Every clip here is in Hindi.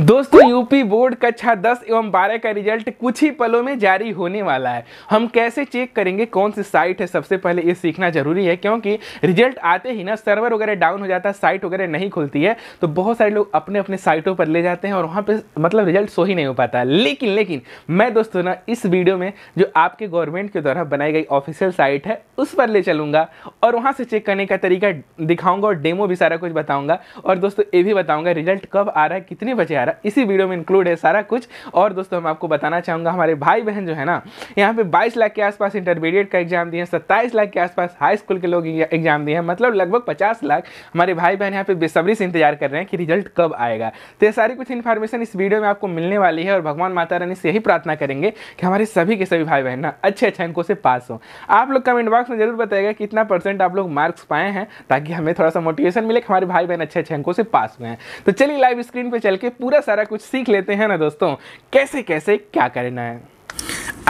दोस्तों यूपी बोर्ड कक्षा 10 एवं 12 का रिजल्ट कुछ ही पलों में जारी होने वाला है हम कैसे चेक करेंगे कौन सी साइट है सबसे पहले ये सीखना जरूरी है क्योंकि रिजल्ट आते ही ना सर्वर वगैरह डाउन हो जाता है साइट वगैरह नहीं खुलती है तो बहुत सारे लोग अपने अपने साइटों पर ले जाते हैं और वहाँ पर मतलब रिजल्ट सो ही नहीं हो पाता है लेकिन लेकिन मैं दोस्तों ना इस वीडियो में जो आपके गवर्नमेंट के द्वारा बनाई गई ऑफिशियल साइट है उस पर ले चलूँगा और वहाँ से चेक करने का तरीका दिखाऊँगा और डेमो भी सारा कुछ बताऊँगा और दोस्तों ये भी बताऊँगा रिजल्ट कब आ रहा है कितने बजे 11 इसी वीडियो में इंक्लूड है सारा कुछ और दोस्तों मैं आपको बताना चाहूंगा हमारे भाई बहन जो है ना यहाँ पे 22 लाख के आसपास इंटरमीडिएट का एग्जाम दिए हैं लाख के आसपास हाई स्कूल के लोग एग्जाम दिए हैं मतलब लगभग पचास लाख हमारे भाई बहन यहाँ पे बेसब्री से इंतजार कर रहे हैं कि रिजल्ट कब आएगा तो ये सारी कुछ इन्फॉर्मेशन इस वीडियो में आपको मिलने वाली है और भगवान माता रानी से यही प्रार्थना करेंगे कि हमारे सभी के सभी भाई बहन ना अच्छे अच्छे अंकों से पास हो आप लोग कमेंट बॉक्स में जरूर बताएगा कि इतना परसेंट आप लोग मार्क्स पाए हैं ताकि हमें थोड़ा सा मोटिवेशन मिले कि हमारे भाई बहन अच्छे अच्छे अंकों से पास हुए हैं तो चलिए लाइव स्क्रीन पर चल के पूरा पूरा सारा कुछ सीख लेते हैं ना दोस्तों कैसे कैसे क्या करना है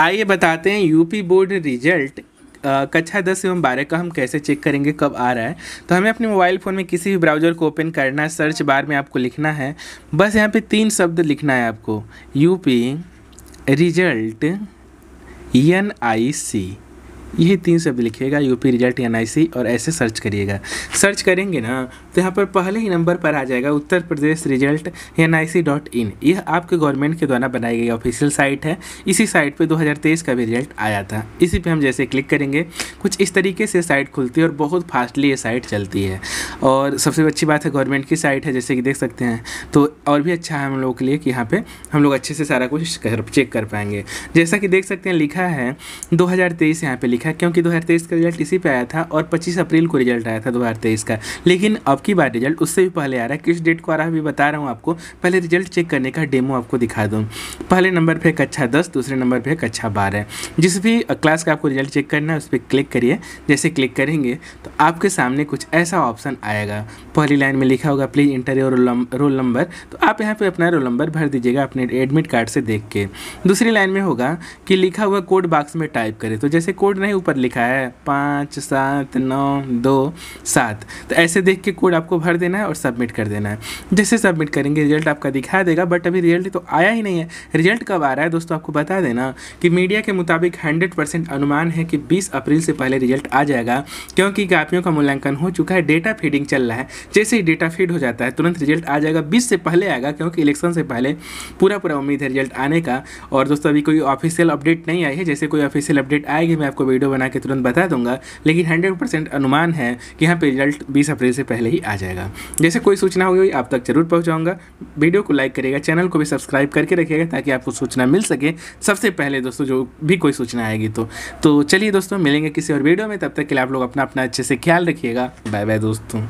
आइए बताते हैं यूपी बोर्ड रिजल्ट कक्षा दस एवं बारह का हम कैसे चेक करेंगे कब आ रहा है तो हमें अपने मोबाइल फ़ोन में किसी भी ब्राउज़र को ओपन करना है सर्च बार में आपको लिखना है बस यहाँ पे तीन शब्द लिखना है आपको UP result N I C यही तीन शब्द लिखिएगा यूपी रिजल्ट एन और ऐसे सर्च करिएगा सर्च करेंगे ना तो यहाँ पर पहले ही नंबर पर आ जाएगा उत्तर प्रदेश रिजल्ट एन यह आपके गवर्नमेंट के द्वारा बनाई गई ऑफिशियल साइट है इसी साइट पे 2023 का भी रिजल्ट आया था इसी पे हम जैसे क्लिक करेंगे कुछ इस तरीके से साइट खुलती है और बहुत फास्टली ये साइट चलती है और सबसे अच्छी बात है गवर्नमेंट की साइट है जैसे कि देख सकते हैं तो और भी अच्छा है हम लोगों के लिए कि यहाँ पर हम लोग अच्छे से सारा कुछ कर चेक कर पाएंगे जैसा कि देख सकते हैं लिखा है दो हज़ार तेईस यहाँ देखा क्योंकि दो का रिजल्ट इसी पे आया था और पच्चीस अप्रैल को रिजल्ट आया था दो का लेकिन अब की बार रिजल्ट उससे भी पहले आ रहा है किस डेट को आ रहा है अभी बता रहा हूँ आपको पहले रिजल्ट चेक करने का डेमो आपको दिखा दूँ पहले नंबर पर कक्षा दस दूसरे नंबर पर कक्षा बारह जिस भी क्लास का आपको रिजल्ट चेक करना है उस पर क्लिक करिए जैसे क्लिक करेंगे तो आपके सामने कुछ ऐसा ऑप्शन आएगा पहली लाइन में लिखा होगा please enter your roll number तो आप यहाँ पे अपना रोल नंबर भर दीजिएगा अपने एडमिट कार्ड से देख के दूसरी लाइन में होगा कि लिखा हुआ कोड बॉक्स में टाइप करें तो जैसे कोड नहीं है ऊपर लिखा है पाँच सात नौ दो सात तो ऐसे देख के कोड आपको भर देना है और सबमिट कर देना है जैसे सबमिट करेंगे रिजल्ट आपका दिखा देगा बट अभी रिजल्ट तो आया ही नहीं है रिजल्ट कब आ रहा है दोस्तों आपको बता देना कि मीडिया के मुताबिक हंड्रेड परसेंट अनुमान है कि बीस अप्रैल से पहले रिजल्ट आ जाएगा क्योंकि कापियों का मूल्यांकन हो चुका है डेटा फीडिंग चल रहा है जैसे ही डेटा फीड हो जाता है तुरंत रिजल्ट आ जाएगा बीस से पहले आएगा क्योंकि इलेक्शन से पहले पूरा पूरा उम्मीद है रिजल्ट आने का और दोस्तों अभी कोई ऑफिशियल अपडेट नहीं आई है जैसे कोई ऑफिशियल अपडेट आएगी मैं आपको वीडियो वीडियो बना के तुरंत बता दूंगा लेकिन हंड्रेड परसेंट अनुमान है कि यहाँ पे रिजल्ट बीस अप्रैल से पहले ही आ जाएगा जैसे कोई सूचना होगी आप तक जरूर पहुँचाऊँगा वीडियो को लाइक करेगा चैनल को भी सब्सक्राइब करके रखिएगा ताकि आपको सूचना मिल सके सबसे पहले दोस्तों जो भी कोई सूचना आएगी तो तो चलिए दोस्तों मिलेंगे किसी और वीडियो में तब तक के लिए आप लोग अपना अपना अच्छे से ख्याल रखिएगा बाय बाय दोस्तों